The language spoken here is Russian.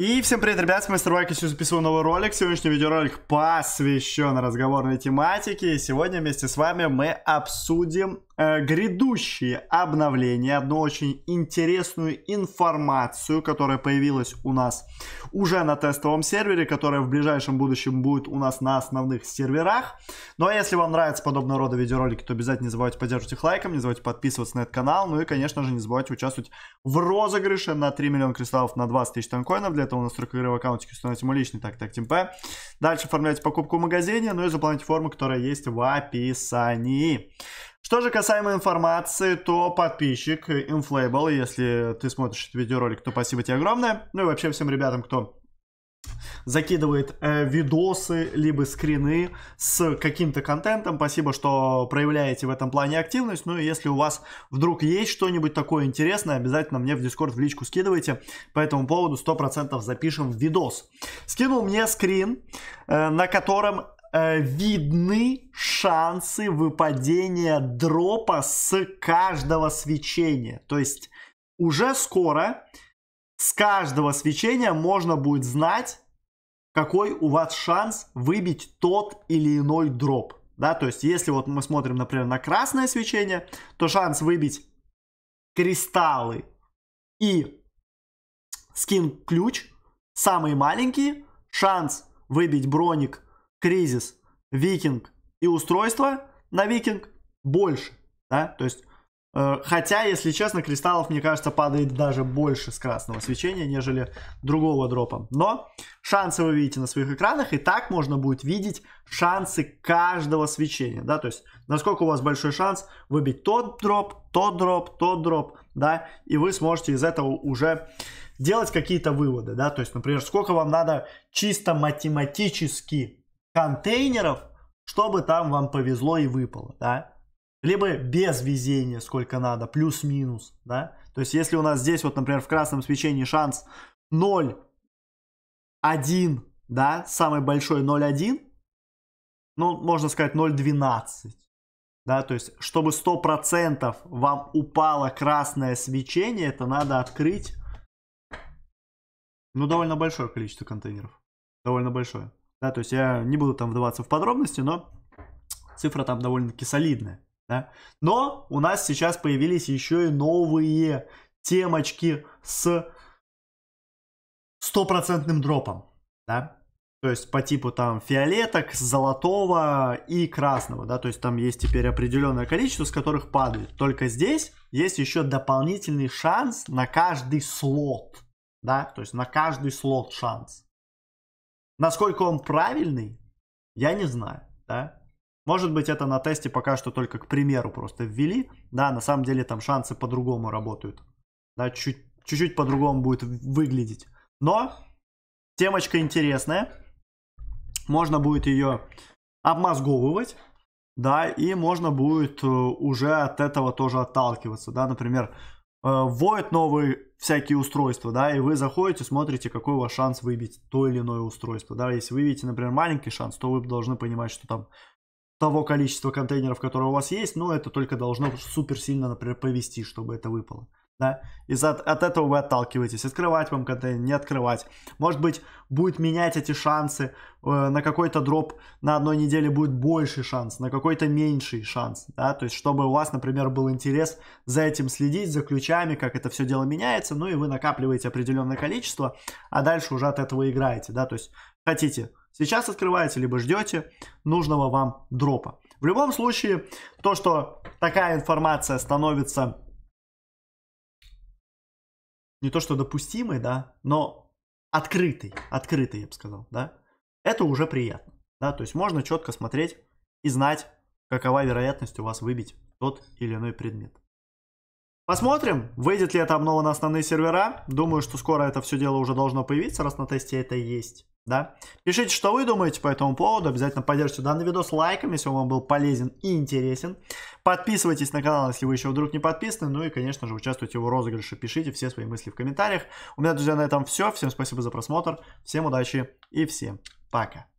И всем привет, ребят, с Мастер Вайк, еще записываю новый ролик. Сегодняшний видеоролик посвящен разговорной тематике. И сегодня вместе с вами мы обсудим Э, грядущие обновления, одну очень интересную информацию, которая появилась у нас уже на тестовом сервере, которая в ближайшем будущем будет у нас на основных серверах. Ну а если вам нравятся подобного рода видеоролики, то обязательно не забывайте поддерживать их лайком, не забывайте подписываться на этот канал, ну и, конечно же, не забывайте участвовать в розыгрыше на 3 миллиона кристаллов на 20 тысяч танкоинов. Для этого у нас только игры в аккаунтике установите мой личный, так, так, ТМП. Дальше оформляйте покупку в магазине, ну и заполняйте форму, которая есть в описании. Что же касаемо информации, то подписчик Inflable, если ты смотришь этот видеоролик, то спасибо тебе огромное. Ну и вообще всем ребятам, кто закидывает э, видосы, либо скрины с каким-то контентом. Спасибо, что проявляете в этом плане активность. Ну и если у вас вдруг есть что-нибудь такое интересное, обязательно мне в Discord в личку скидывайте. По этому поводу 100% запишем видос. Скинул мне скрин, э, на котором Э, видны шансы выпадения дропа с каждого свечения. То есть уже скоро с каждого свечения можно будет знать, какой у вас шанс выбить тот или иной дроп. Да, то есть если вот мы смотрим, например, на красное свечение, то шанс выбить кристаллы и скин ключ самые маленькие, шанс выбить броник кризис, викинг и устройство на викинг больше, да, то есть, э, хотя, если честно, кристаллов, мне кажется, падает даже больше с красного свечения, нежели другого дропа, но шансы вы видите на своих экранах, и так можно будет видеть шансы каждого свечения, да, то есть, насколько у вас большой шанс выбить тот дроп, тот дроп, тот дроп, да, и вы сможете из этого уже делать какие-то выводы, да, то есть, например, сколько вам надо чисто математически контейнеров, чтобы там вам повезло и выпало, да. Либо без везения, сколько надо, плюс-минус, да. То есть, если у нас здесь, вот, например, в красном свечении шанс 0, 1, да, самый большой 0,1, ну, можно сказать 0,12, да, то есть, чтобы 100% вам упало красное свечение, это надо открыть, ну, довольно большое количество контейнеров, довольно большое. Да, то есть я не буду там вдаваться в подробности, но цифра там довольно-таки солидная. Да? Но у нас сейчас появились еще и новые темочки с стопроцентным дропом. Да? То есть по типу там фиолеток, золотого и красного, да, то есть там есть теперь определенное количество, с которых падает. Только здесь есть еще дополнительный шанс на каждый слот, да, то есть на каждый слот шанс. Насколько он правильный, я не знаю, да. Может быть, это на тесте пока что только к примеру просто ввели. Да, на самом деле там шансы по-другому работают. Да, чуть, чуть-чуть по-другому будет выглядеть. Но темочка интересная. Можно будет ее обмозговывать. Да, и можно будет э, уже от этого тоже отталкиваться. Да, например, Э, вводят новые всякие устройства, да, и вы заходите, смотрите, какой у вас шанс выбить то или иное устройство, да, если вы видите, например, маленький шанс, то вы должны понимать, что там того количества контейнеров, которые у вас есть, но ну, это только должно супер сильно, например, повести, чтобы это выпало да, и за, от этого вы отталкиваетесь, открывать вам контейнер, не открывать. Может быть, будет менять эти шансы, э, на какой-то дроп на одной неделе будет больший шанс, на какой-то меньший шанс, да, то есть, чтобы у вас, например, был интерес за этим следить, за ключами, как это все дело меняется, ну и вы накапливаете определенное количество, а дальше уже от этого играете, да, то есть, хотите, сейчас открываете, либо ждете нужного вам дропа. В любом случае, то, что такая информация становится не то что допустимый, да, но открытый, открытый, я бы сказал, да, это уже приятно, да, то есть можно четко смотреть и знать, какова вероятность у вас выбить тот или иной предмет. Посмотрим, выйдет ли это обнова на основные сервера. Думаю, что скоро это все дело уже должно появиться, раз на тесте это есть да. Пишите, что вы думаете по этому поводу. Обязательно поддержите данный видос лайком, если он вам был полезен и интересен. Подписывайтесь на канал, если вы еще вдруг не подписаны. Ну и, конечно же, участвуйте в розыгрыше. Пишите все свои мысли в комментариях. У меня, друзья, на этом все. Всем спасибо за просмотр. Всем удачи и всем пока.